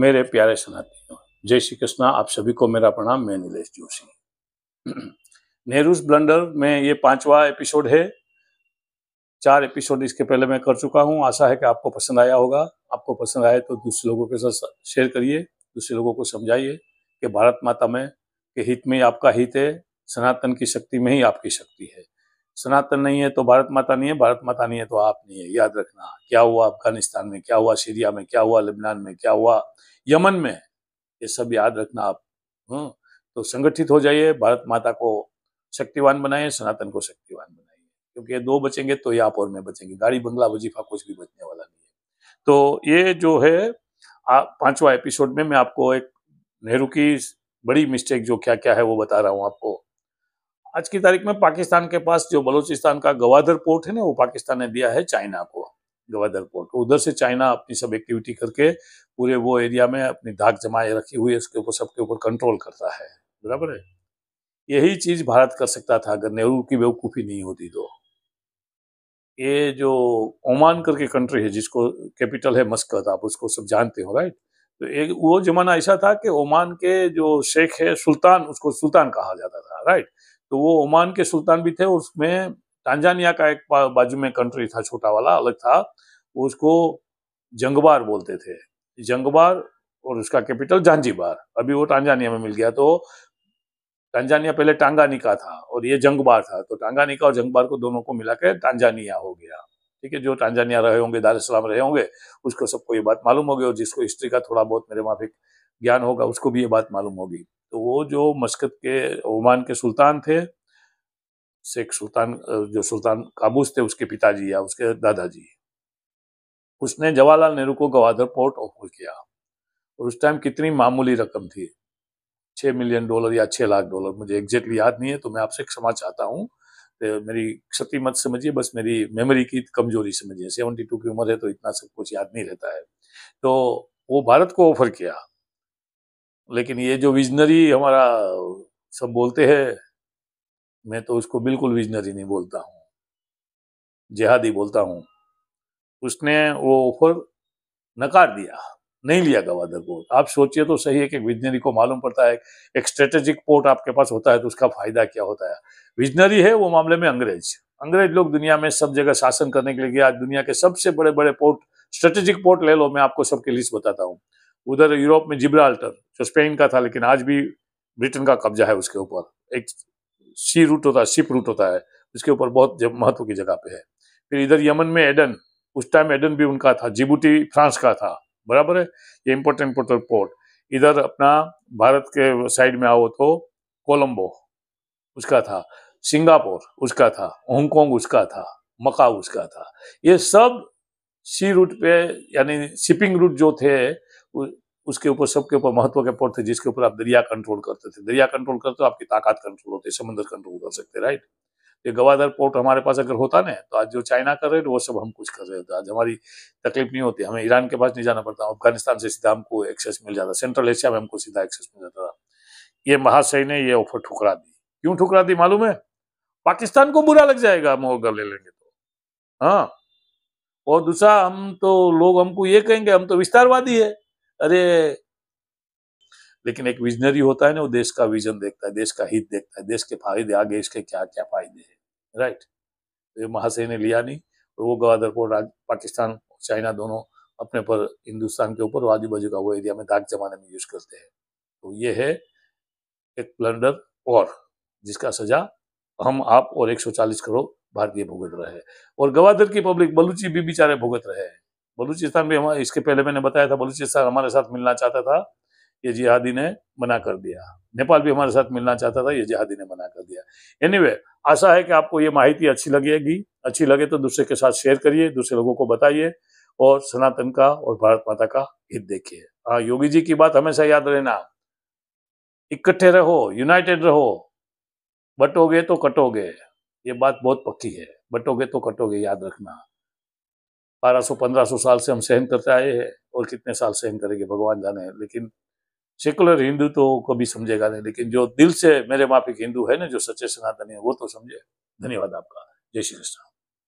मेरे प्यारे सनातनियों जय श्री कृष्णा आप सभी को मेरा प्रणाम मैं नीलेष जोशी नेहरूज ब्लंडर में ये पांचवा एपिसोड है चार एपिसोड इसके पहले मैं कर चुका हूँ आशा है कि आपको पसंद आया होगा आपको पसंद आए तो दूसरे लोगों के साथ शेयर करिए दूसरे लोगों को समझाइए कि भारत माता में के हित में आपका हित है सनातन की शक्ति में ही आपकी शक्ति है सनातन नहीं है तो भारत माता नहीं है भारत माता नहीं है तो आप नहीं है याद रखना क्या हुआ अफगानिस्तान में क्या हुआ सीरिया में क्या हुआ लेबनान में क्या हुआ यमन में ये सब याद रखना आप हम्म तो संगठित हो जाइए भारत माता को शक्तिवान बनाइए सनातन को शक्तिवान बनाइए क्योंकि ये दो बचेंगे तो ये आप और में बचेंगे गाड़ी बंगला वजीफा कुछ भी बचने वाला नहीं है तो ये जो है पांचवा एपिसोड में मैं आपको एक नेहरू की बड़ी मिस्टेक जो क्या क्या है वो बता रहा हूँ आपको आज की तारीख में पाकिस्तान के पास जो बलूचिस्तान का गवादर पोर्ट है ना वो पाकिस्तान ने दिया है चाइना को गवादर पोर्ट तो उधर से चाइना अपनी सब एक्टिविटी करके पूरे वो एरिया में अपनी धाक जमाए रखी हुई है उसके ऊपर सबके ऊपर कंट्रोल करता है बराबर है यही चीज भारत कर सकता था अगर नेहरू की बेवकूफ़ी नहीं होती तो ये जो ओमान करके कंट्री है जिसको कैपिटल है मस्कत आप उसको सब जानते हो राइट तो एक वो जमाना ऐसा था कि ओमान के जो शेख है सुल्तान उसको सुल्तान कहा जाता था राइट तो वो ओमान के सुल्तान भी थे उसमें तांजानिया का एक बाजू में कंट्री था छोटा वाला अलग था उसको जंगबार बोलते थे जंगबार और उसका कैपिटल जांजीबार अभी वो टांजानिया में मिल गया तो टांजानिया पहले टांगानिका था और ये जंगबार था तो टांगानिका और जंगबार को दोनों को मिला के टांजानिया हो गया ठीक है जो टांजानिया रहे होंगे दारसलाम रहे होंगे उसको सबको ये बात मालूम होगी और जिसको हिस्ट्री का थोड़ा बहुत मेरे माफिक ज्ञान होगा उसको भी ये बात मालूम होगी तो वो जो मस्कत के ओमान के सुल्तान थे शेख सुल्तान जो सुल्तान काबूस थे उसके पिताजी या उसके दादाजी उसने जवाहरलाल नेहरू को गवादर पोर्ट ऑफर किया और उस टाइम कितनी मामूली रकम थी छः मिलियन डॉलर या छः लाख डॉलर मुझे एग्जैक्टली याद नहीं है तो मैं आपसे क्षमा चाहता हूँ तो मेरी क्षति मत समझिए बस मेरी मेमोरी की कमजोरी समझिए सेवेंटी टू की उम्र है तो इतना सब कुछ याद नहीं रहता है तो वो भारत को ऑफर किया लेकिन ये जो विजनरी हमारा सब बोलते हैं मैं तो उसको बिल्कुल विजनरी नहीं बोलता हूँ जिहादी बोलता हूँ उसने वो ऑफर नकार दिया नहीं लिया गवादर को आप सोचिए तो सही है कि विजनरी को मालूम पड़ता है एक स्ट्रेटेजिक पोर्ट आपके पास होता है तो उसका फायदा क्या होता है विजनरी है वो मामले में अंग्रेज अंग्रेज लोग दुनिया में सब जगह शासन करने के लिए आज दुनिया के सबसे बड़े बड़े पोर्ट स्ट्रेटेजिक पोर्ट ले लो मैं आपको सबकी लिस्ट बताता हूँ उधर यूरोप में जिब्राल्टर जो स्पेन का था लेकिन आज भी ब्रिटेन का कब्जा है उसके ऊपर एक सी रूट होता है शिप रूट होता है उसके ऊपर बहुत महत्व की जगह पे है फिर इधर यमन में एडन उस टाइम एडन भी उनका था जिबूटी फ्रांस का था बराबर है ये इम्पोर्टेंट इम्पोर्टेंट पोर्ट इधर अपना भारत के साइड में आओ तो कोलंबो उसका था सिंगापुर उसका था हांगकॉन्ग उसका था मकाऊ उसका था ये सब सी रूट पे यानी शिपिंग रूट जो थे उसके ऊपर सबके ऊपर महत्व के पोर्ट थे जिसके ऊपर आप दरिया कंट्रोल करते थे दरिया कंट्रोल करते हो आपकी ताकत कंट्रोल होती है समुद्र कंट्रोल कर सकते राइट ये गवादर पोर्ट हमारे पास अगर होता ना तो आज जो चाइना कर रहे थे वो सब हम कुछ कर रहे थे आज हमारी तकलीफ नहीं होती हमें ईरान के पास नहीं जाना पड़ता अफगानिस्तान से सीधा हमको एक्सेस मिल जाता सेंट्रल एशिया में हमको सीधा एक्सेस मिल जाता था ये महाशय ने ये ऑफर ठुकरा दी क्यों ठुकरा दी मालूम है पाकिस्तान को बुरा लग जाएगा हम अगर ले लेंगे तो हाँ और दूसरा हम तो लोग हमको ये कहेंगे हम तो विस्तारवादी है अरे लेकिन एक विजनरी होता है ना वो देश का विजन देखता है देश का हित देखता है देश के फायदे आगे इसके क्या क्या फायदे हैं राइट तो महाशय ने लिया नहीं और वो गवादर को पाकिस्तान चाइना दोनों अपने पर हिंदुस्तान के ऊपर आजू बाजू का वो एरिया में दाग जमाने में यूज करते हैं तो ये है एक प्लंडर और जिसका सजा हम आप और 140 करोड़ भारतीय भुगत रहे हैं और गवादर की पब्लिक बलूची भी बेचारे भुगत रहे हैं बलूचिस्तान भी हम इसके पहले मैंने बताया था बलूचिस्तान हमारे साथ मिलना चाहता था ये जिहादी ने मना कर दिया नेपाल भी हमारे साथ मिलना चाहता था ये जिहादी ने मना कर दिया एनी वे आशा है कि आपको ये माहिती अच्छी लगेगी अच्छी लगे तो दूसरे के साथ शेयर करिए दूसरे लोगों को बताइए और सनातन का और भारत माता का हित देखिए हाँ योगी जी की बात हमेशा याद रहना इकट्ठे रहो यूनाइटेड रहो बटोगे तो कटोगे ये बात बहुत पक्की है बटोगे तो कटोगे याद रखना बारह सौ पंद्रह सौ साल से हम सहन करते आए हैं और कितने साल सहन करेंगे भगवान जाने लेकिन सेकुलर हिंदू तो कभी समझेगा नहीं लेकिन जो दिल से मेरे माफिक हिंदू है ना जो सच्चे सनातनी है वो तो समझे धन्यवाद आपका जय श्री कृष्ण